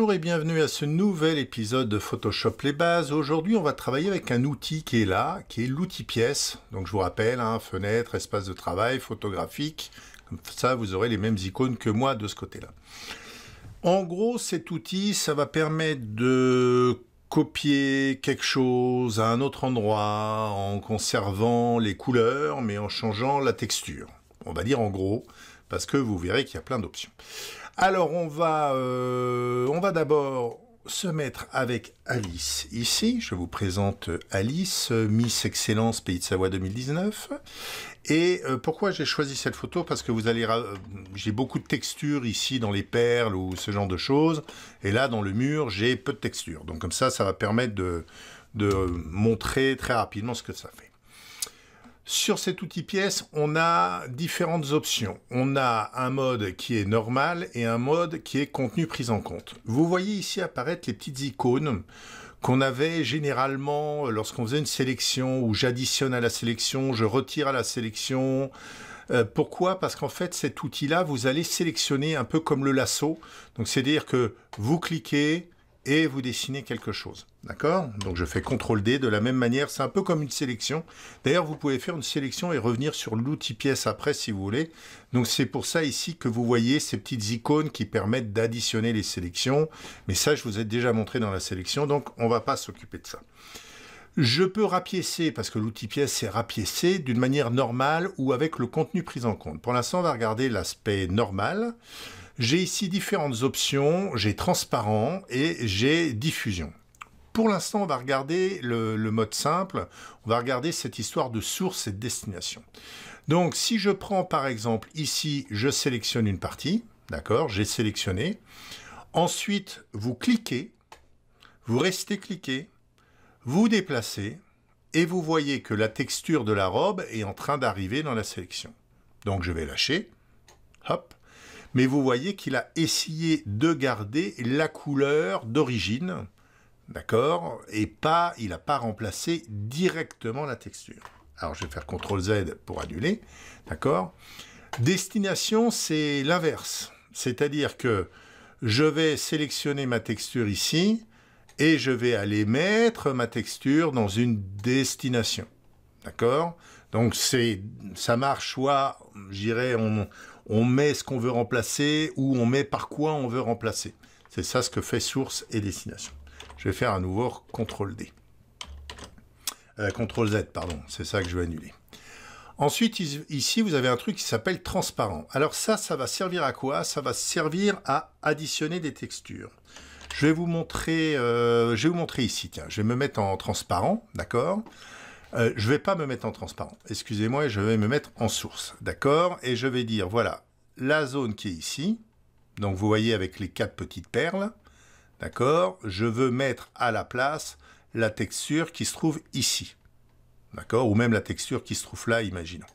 Bonjour et bienvenue à ce nouvel épisode de Photoshop les bases. Aujourd'hui, on va travailler avec un outil qui est là, qui est l'outil pièce. Donc je vous rappelle, hein, fenêtre, espace de travail, photographique. Comme ça, vous aurez les mêmes icônes que moi de ce côté-là. En gros, cet outil, ça va permettre de copier quelque chose à un autre endroit en conservant les couleurs mais en changeant la texture. On va dire en gros, parce que vous verrez qu'il y a plein d'options. Alors on va, euh, on va d'abord se mettre avec Alice ici. Je vous présente Alice, Miss Excellence Pays de Savoie 2019. Et euh, pourquoi j'ai choisi cette photo Parce que vous allez, j'ai beaucoup de textures ici dans les perles ou ce genre de choses. Et là, dans le mur, j'ai peu de textures. Donc comme ça, ça va permettre de, de montrer très rapidement ce que ça fait. Sur cet outil pièce, on a différentes options. On a un mode qui est normal et un mode qui est contenu pris en compte. Vous voyez ici apparaître les petites icônes qu'on avait généralement lorsqu'on faisait une sélection ou j'additionne à la sélection, je retire à la sélection. Euh, pourquoi Parce qu'en fait, cet outil-là, vous allez sélectionner un peu comme le lasso. Donc, c'est-à-dire que vous cliquez, et vous dessinez quelque chose. D'accord Donc je fais CTRL D de la même manière, c'est un peu comme une sélection. D'ailleurs, vous pouvez faire une sélection et revenir sur l'outil pièce après si vous voulez. Donc c'est pour ça ici que vous voyez ces petites icônes qui permettent d'additionner les sélections. Mais ça, je vous ai déjà montré dans la sélection, donc on va pas s'occuper de ça. Je peux rapiécer, parce que l'outil pièce c'est rapiécer, d'une manière normale ou avec le contenu pris en compte. Pour l'instant, on va regarder l'aspect normal. J'ai ici différentes options, j'ai transparent et j'ai diffusion. Pour l'instant, on va regarder le, mode simple, on va regarder cette histoire de source et de destination. Donc si je prends par exemple ici, je sélectionne une partie, d'accord, j'ai sélectionné. Ensuite, vous cliquez, vous restez cliqué, vous déplacez et vous voyez que la texture de la robe est en train d'arriver dans la sélection. Donc je vais lâcher, hop, mais vous voyez qu'il a essayé de garder la couleur d'origine, d'accord Et pas, il n'a pas remplacé directement la texture. Alors je vais faire CTRL Z pour annuler, d'accord Destination, c'est l'inverse. C'est-à-dire que je vais sélectionner ma texture ici et je vais aller mettre ma texture dans une destination. D'accord Donc ça marche soit, j'irai, on, on met ce qu'on veut remplacer ou on met par quoi on veut remplacer. C'est ça ce que fait source et destination. Je vais faire à nouveau CTRL D. Euh, CTRL Z, pardon, c'est ça que je vais annuler. Ensuite, ici, vous avez un truc qui s'appelle transparent. Alors ça, ça va servir à quoi Ça va servir à additionner des textures. Je vais vous montrer, euh, je vais vous montrer ici, tiens, je vais me mettre en transparent, d'accord euh, je ne vais pas me mettre en transparent. Excusez-moi, je vais me mettre en source, d'accord Et je vais dire, voilà, la zone qui est ici, donc vous voyez avec les quatre petites perles, d'accord Je veux mettre à la place la texture qui se trouve ici, d'accord Ou même la texture qui se trouve là, imaginons,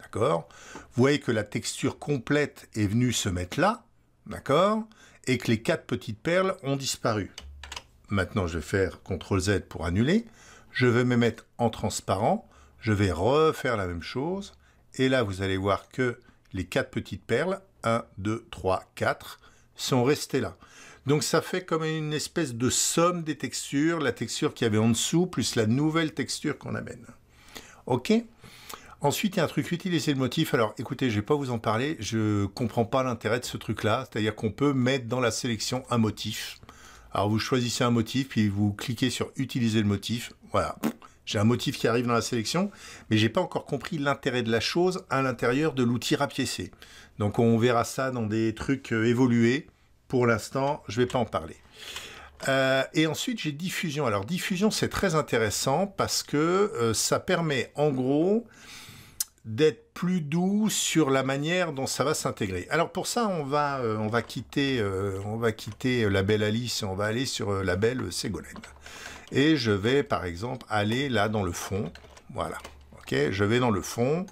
d'accord Vous voyez que la texture complète est venue se mettre là, d'accord Et que les quatre petites perles ont disparu. Maintenant, je vais faire CTRL-Z pour annuler. Je vais me mettre en transparent. Je vais refaire la même chose. Et là, vous allez voir que les quatre petites perles, 1, 2, 3, 4, sont restées là. Donc ça fait comme une espèce de somme des textures, la texture qu'il y avait en dessous, plus la nouvelle texture qu'on amène. Ok Ensuite, il y a un truc utile, c'est le motif. Alors, écoutez, je ne vais pas vous en parler, je ne comprends pas l'intérêt de ce truc-là. C'est-à-dire qu'on peut mettre dans la sélection un motif. Alors, vous choisissez un motif, puis vous cliquez sur « Utiliser le motif », voilà. J'ai un motif qui arrive dans la sélection, mais j'ai pas encore compris l'intérêt de la chose à l'intérieur de l'outil rapiécé. Donc on verra ça dans des trucs euh, évolués. Pour l'instant, je vais pas en parler. Euh, et ensuite, j'ai diffusion. Alors diffusion, c'est très intéressant parce que euh, ça permet en gros d'être plus doux sur la manière dont ça va s'intégrer. Alors pour ça, on va, on va quitter, on va quitter la belle Alice et on va aller sur la belle Ségolène. Et je vais, par exemple, aller là dans le fond. Voilà. OK, je vais dans le fond.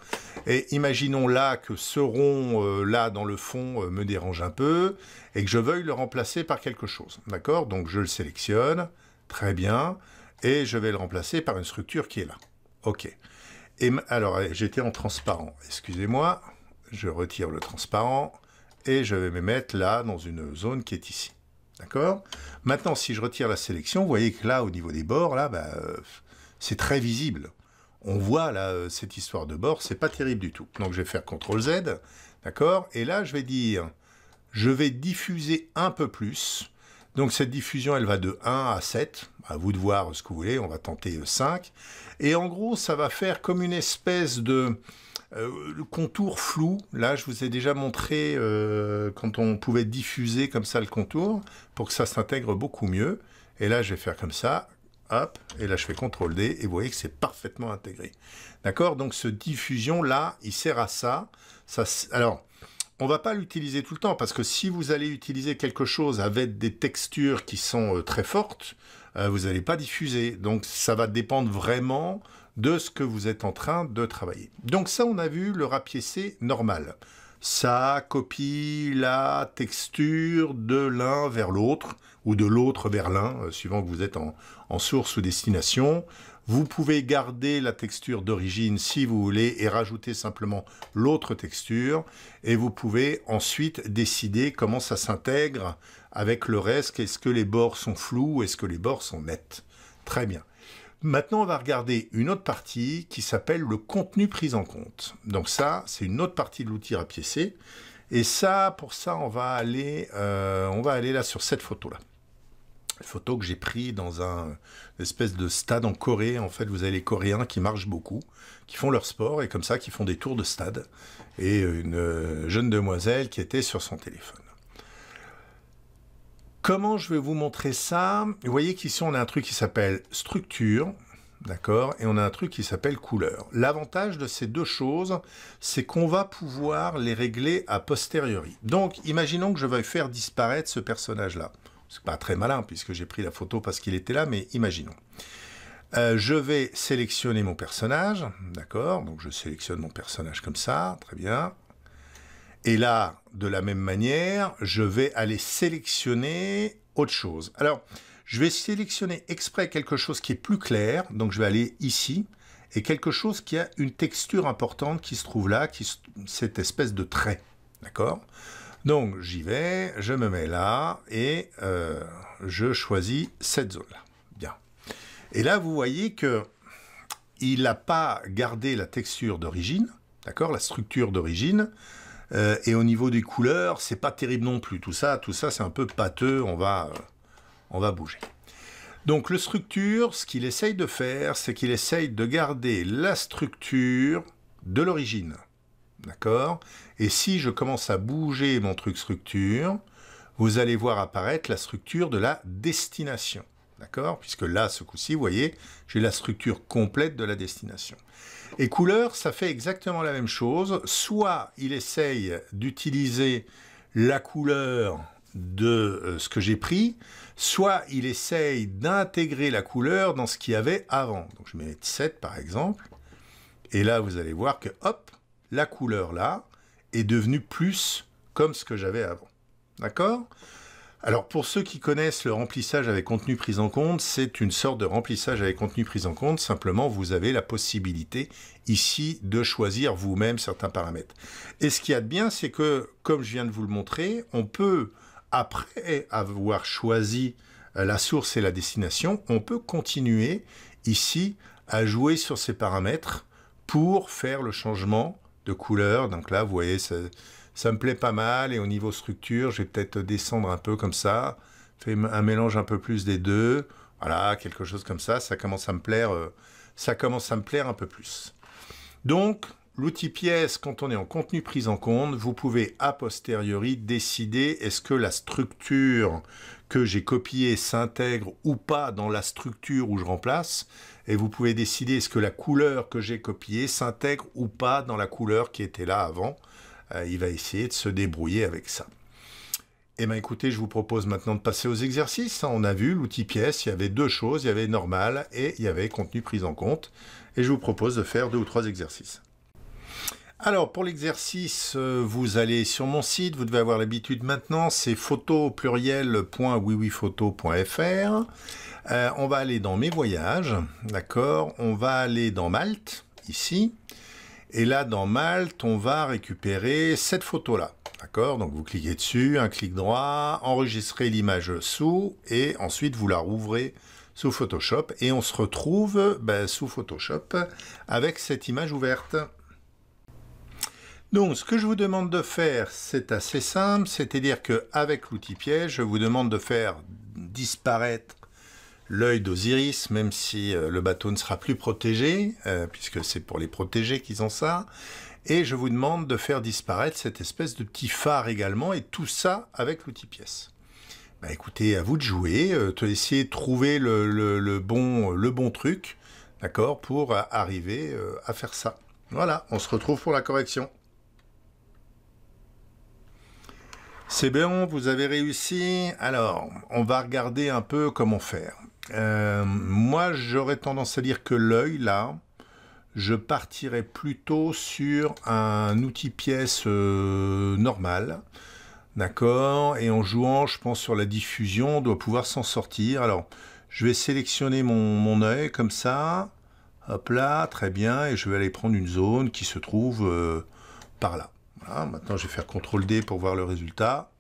Et imaginons là que ce rond euh, là dans le fond euh, me dérange un peu et que je veuille le remplacer par quelque chose. D'accord Donc je le sélectionne. Très bien. Et je vais le remplacer par une structure qui est là. OK. Et alors, j'étais en transparent. Excusez-moi. Je retire le transparent et je vais me mettre là dans une zone qui est ici. D'accord Maintenant, si je retire la sélection, vous voyez que là, au niveau des bords, là, bah, euh, c'est très visible. On voit là euh, cette histoire de bord, c'est pas terrible du tout. Donc je vais faire CTRL Z, d'accord Et là, je vais dire, je vais diffuser un peu plus. Donc cette diffusion, elle va de 1 à 7. À vous de voir ce que vous voulez, on va tenter 5. Euh, Et en gros, ça va faire comme une espèce de euh, le contour flou, là je vous ai déjà montré euh, quand on pouvait diffuser comme ça le contour pour que ça s'intègre beaucoup mieux. Et là je vais faire comme ça, hop, et là je fais CTRL D et vous voyez que c'est parfaitement intégré. D'accord Donc ce diffusion là, il sert à ça. ça alors, on va pas l'utiliser tout le temps parce que si vous allez utiliser quelque chose avec des textures qui sont euh, très fortes, vous n'allez pas diffuser. Donc ça va dépendre vraiment de ce que vous êtes en train de travailler. Donc ça, on a vu le rapiécé normal. Ça copie la texture de l'un vers l'autre, ou de l'autre vers l'un, euh, suivant que vous êtes en, source ou destination. Vous pouvez garder la texture d'origine si vous voulez et rajouter simplement l'autre texture. Et vous pouvez ensuite décider comment ça s'intègre avec le reste. Est-ce que les bords sont flous Est-ce que les bords sont nets Très bien. Maintenant, on va regarder une autre partie qui s'appelle le contenu pris en compte. Donc ça, c'est une autre partie de l'outil rapiécé. Et ça, pour ça, on va aller, euh, on va aller là sur cette photo-là. Photo que j'ai prise dans un espèce de stade en Corée. En fait, vous avez les Coréens qui marchent beaucoup, qui font leur sport et comme ça, qui font des tours de stade. Et une euh, jeune demoiselle qui était sur son téléphone. Comment je vais vous montrer ça Vous voyez qu'ici, on a un truc qui s'appelle structure, d'accord Et on a un truc qui s'appelle couleur. L'avantage de ces deux choses, c'est qu'on va pouvoir les régler a posteriori. Donc, imaginons que je veuille faire disparaître ce personnage-là. C'est pas très malin, puisque j'ai pris la photo parce qu'il était là, mais imaginons. Euh, je vais sélectionner mon personnage, d'accord Donc je sélectionne mon personnage comme ça, très bien. Et là, de la même manière, je vais aller sélectionner autre chose. Alors, je vais sélectionner exprès quelque chose qui est plus clair, donc je vais aller ici, et quelque chose qui a une texture importante qui se trouve là, qui cette espèce de trait. D'accord Donc, j'y vais, je me mets là, et euh, je choisis cette zone-là. Bien. Et là, vous voyez que il n'a pas gardé la texture d'origine, d'accord, la structure d'origine, euh, et au niveau des couleurs, c'est pas terrible non plus. Tout ça, tout ça, c'est un peu pâteux. On va, euh, on va bouger. Donc le structure, ce qu'il essaye de faire, c'est qu'il essaye de garder la structure de l'origine. D'accord Et si je commence à bouger mon truc structure, vous allez voir apparaître la structure de la destination. D'accord Puisque là, ce coup-ci, vous voyez, j'ai la structure complète de la destination. Et couleur, ça fait exactement la même chose. Soit il essaye d'utiliser la couleur de euh, ce que j'ai pris, soit il essaye d'intégrer la couleur dans ce qu'il y avait avant. Donc je mets 7 par exemple, et là vous allez voir que hop, la couleur là est devenue plus comme ce que j'avais avant. D'accord alors pour ceux qui connaissent le remplissage avec contenu pris en compte, c'est une sorte de remplissage avec contenu pris en compte, simplement vous avez la possibilité ici de choisir vous-même certains paramètres. Et ce qu'il y a de bien, c'est que comme je viens de vous le montrer, on peut, après avoir choisi euh, la source et la destination, on peut continuer ici à jouer sur ces paramètres pour faire le changement de couleur. Donc là, vous voyez, ça me plaît pas mal. Et au niveau structure, je vais peut-être descendre un peu comme ça, faire un mélange un peu plus des deux. Voilà, quelque chose comme ça. Ça commence à me plaire. Euh, ça commence à me plaire un peu plus. Donc, l'outil pièce, quand on est en contenu prise en compte, vous pouvez a posteriori décider est-ce que la structure que j'ai copiée s'intègre ou pas dans la structure où je remplace. Et vous pouvez décider est-ce que la couleur que j'ai copiée s'intègre ou pas dans la couleur qui était là avant. Euh, il va essayer de se débrouiller avec ça. Eh bien écoutez, je vous propose maintenant de passer aux exercices. Hein. On a vu l'outil pièce, il y avait deux choses, il y avait normal et il y avait contenu pris en compte. Et je vous propose de faire deux ou trois exercices. Alors pour l'exercice, euh, vous allez sur mon site, vous devez avoir l'habitude maintenant, c'est photo euh, on va aller dans mes voyages, d'accord On va aller dans Malte, ici. Et là, dans Malte, on va récupérer cette photo-là. D'accord Donc vous cliquez dessus, un clic droit, enregistrez l'image sous, et ensuite vous la rouvrez sous Photoshop, et on se retrouve ben, sous Photoshop avec cette image ouverte. Donc, ce que je vous demande de faire, c'est assez simple, c'est-à-dire qu'avec l'outil piège, je vous demande de faire disparaître l'œil d'Osiris, même si euh, le bateau ne sera plus protégé, euh, puisque c'est pour les protéger qu'ils ont ça. Et je vous demande de faire disparaître cette espèce de petit phare également, et tout ça avec l'outil pièce. Bah écoutez, à vous de jouer, euh, de essayez de trouver le, le, bon, le bon truc, d'accord, pour arriver à faire ça. Voilà, on se retrouve pour la correction. C'est bien, vous avez réussi. Alors, on va regarder un peu comment faire. Euh, moi, j'aurais tendance à dire que l'œil, là, je partirais plutôt sur un outil pièce euh, normal. D'accord Et en jouant, je pense, sur la diffusion, on doit pouvoir s'en sortir. Alors, je vais sélectionner mon, œil comme ça. Hop là, très bien. Et je vais aller prendre une zone qui se trouve euh, par là. maintenant, je vais faire CTRL-D pour voir le résultat.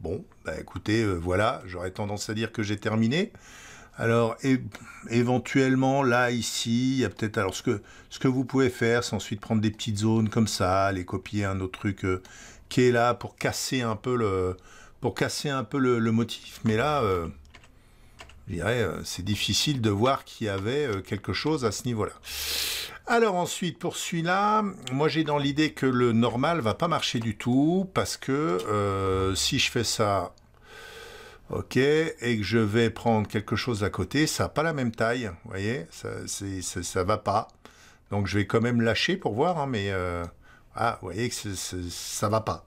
Bon, bah écoutez, euh, voilà, j'aurais tendance à dire que j'ai terminé. Alors, éventuellement, là, ici, il y a peut-être... Alors, ce que, ce que vous pouvez faire, c'est ensuite prendre des petites zones comme ça, les copier un autre truc euh, qui est là pour casser un peu le, pour casser un peu le, motif. Mais là, euh, je dirais, c'est difficile de voir qu'il y avait quelque chose à ce niveau-là. Alors ensuite, pour celui-là, moi j'ai dans l'idée que le normal va pas marcher du tout, parce que euh, si je fais ça, ok, et que je vais prendre quelque chose à côté, ça n'a pas la même taille, vous voyez, ça, ne va pas. Donc je vais quand même lâcher pour voir, hein, mais euh, ah, vous voyez que ça ne ça va pas.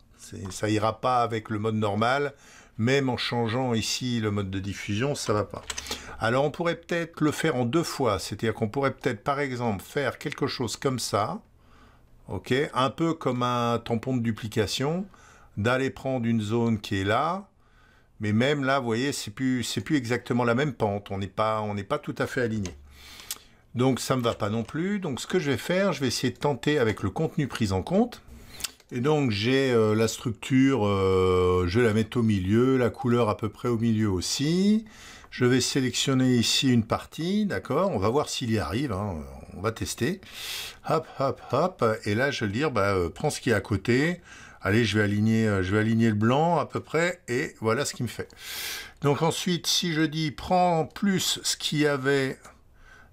Ça ira pas avec le mode normal, même en changeant ici le mode de diffusion, ça va pas. Alors on pourrait peut-être le faire en deux fois, c'est-à-dire qu'on pourrait peut-être par exemple faire quelque chose comme ça, un peu comme un tampon de duplication, d'aller prendre une zone qui est là, mais même là, vous voyez, c'est plus c'est plus exactement la même pente, on n'est pas pas tout à fait aligné. Donc ça me va pas non plus. Donc ce que je vais faire, je vais essayer de tenter avec le contenu pris en compte. Et donc j'ai euh, la structure, euh, je la mets au milieu, la couleur à peu près au milieu aussi. Je vais sélectionner ici une partie, d'accord On va voir s'il y arrive, hein. on va tester. Hop, hop, hop, et là je vais dire, bah, euh, prends ce qui est à côté, allez, je vais, aligner, euh, je vais aligner le blanc à peu près, et voilà ce qu'il me fait. Donc ensuite, si je dis, prends plus ce qu'il y avait,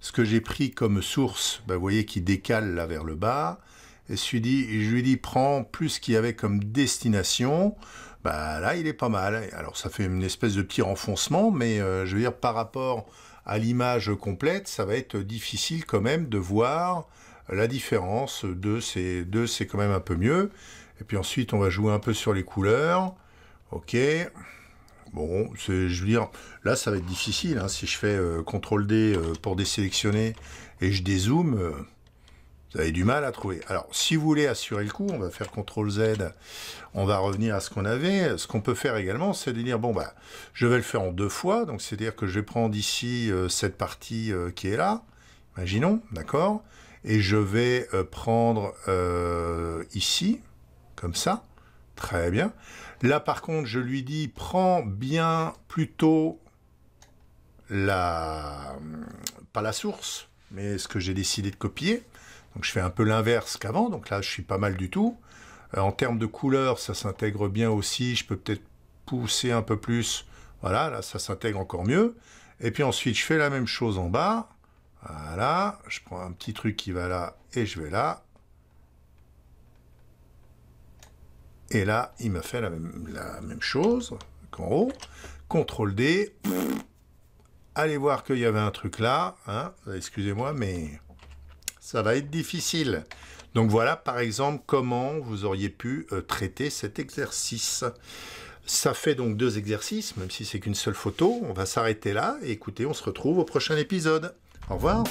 ce que j'ai pris comme source, bah, vous voyez qui décale là vers le bas, et je lui dis, je lui dis prends plus ce qu'il y avait comme destination, bah là il est pas mal. Alors ça fait une espèce de petit renfoncement, mais euh, je veux dire par rapport à l'image complète, ça va être difficile quand même de voir la différence. De c'est deux c'est quand même un peu mieux. Et puis ensuite on va jouer un peu sur les couleurs. Ok. Bon, je veux dire, là ça va être difficile. Hein, si je fais euh, CTRL D euh, pour désélectionner et je dézoome vous avez du mal à trouver. Alors, si vous voulez assurer le coup, on va faire CTRL Z, on va revenir à ce qu'on avait. Ce qu'on peut faire également, c'est de dire, bon, bah, je vais le faire en deux fois, donc c'est-à-dire que je vais prendre ici euh, cette partie euh, qui est là, imaginons, d'accord Et je vais euh, prendre ici, comme ça, très bien. Là, par contre, je lui dis, prends bien plutôt la... pas la source, mais ce que j'ai décidé de copier. Donc je fais un peu l'inverse qu'avant, donc là je suis pas mal du tout. Euh, en termes de couleur, ça s'intègre bien aussi, je peux peut-être pousser un peu plus, voilà, là ça s'intègre encore mieux. Et puis ensuite je fais la même chose en bas, voilà, je prends un petit truc qui va là et je vais là. Et là, il m'a fait la même, chose qu'en haut. CTRL D. Allez voir qu'il y avait un truc là. Hein. Excusez-moi, mais ça va être difficile. Donc voilà par exemple comment vous auriez pu euh, traiter cet exercice. Ça fait donc deux exercices, même si c'est qu'une seule photo. On va s'arrêter là écoutez, on se retrouve au prochain épisode. Au revoir.